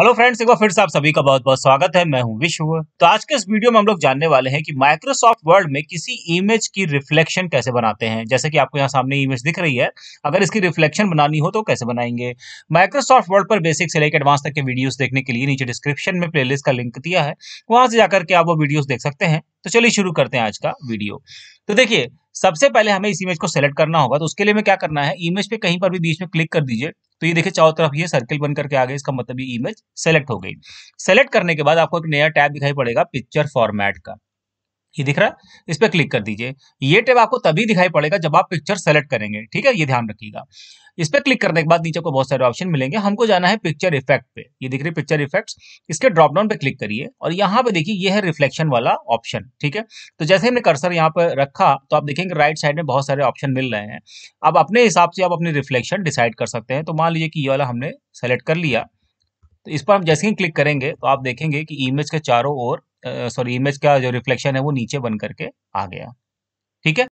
hello friends एक बार फिर से आप सभी का बहुत बहुत स्वागत है मैं हूं विश्व तो आज के इस वीडियो में हम लोग जानने वाले हैं कि माइक्रोसॉफ्ट वर्ड में किसी इमेज की रिफ्लेक्शन कैसे बनाते हैं जैसे कि आपको यहां सामने इमेज दिख रही है अगर इसकी रिफ्लेक्शन बनानी हो तो कैसे बनाएंगे माइक्रोसॉफ्ट वर्ड पर बेसिक से लेकर एडवांस तक के वीडियोज देखने के लिए नीचे डिस्क्रिप्शन में प्ले का लिंक दिया है वहां से जाकर के आप वो वीडियोज देख सकते हैं तो चलिए शुरू करते हैं आज का वीडियो तो देखिए सबसे पहले हमें इस इमेज को सेलेक्ट करना होगा तो उसके लिए हमें क्या करना है इमेज पे कहीं पर भी बीच में क्लिक कर दीजिए तो ये देखिए चारों तरफ ये सर्किल बन करके आ गए इसका मतलब ये इमेज सेलेक्ट हो गई सेलेक्ट करने के बाद आपको एक नया टैब दिखाई पड़ेगा पिक्चर फॉर्मेट का ये दिख रहा है इस पर क्लिक कर दीजिए ये टैब आपको तभी दिखाई पड़ेगा जब आप पिक्चर सेलेक्ट करेंगे ठीक है ये ध्यान रखिएगा इस पर क्लिक करने के बाद नीचे को बहुत सारे ऑप्शन मिलेंगे हमको जाना है पिक्चर इफेक्ट पे ये दिख रही है पिक्चर इफेक्ट्स इसके ड्रॉप डाउन पे क्लिक करिए और यहाँ पे देखिए ये है रिफ्लेक्शन वाला ऑप्शन ठीक है तो जैसे हमने कर्सर यहाँ पर रखा तो आप देखेंगे राइट साइड में बहुत सारे ऑप्शन मिल रहे हैं अब अपने हिसाब से आप अपनी रिफ्लेक्शन डिसाइड कर सकते हैं तो मान लीजिए कि ये वाला हमने सेलेक्ट कर लिया तो इस पर हम जैसे ही क्लिक करेंगे तो आप देखेंगे कि इमेज के चारों ओर सॉरी इमेज का जो रिफ्लेक्शन है वो नीचे बन करके आ गया ठीक है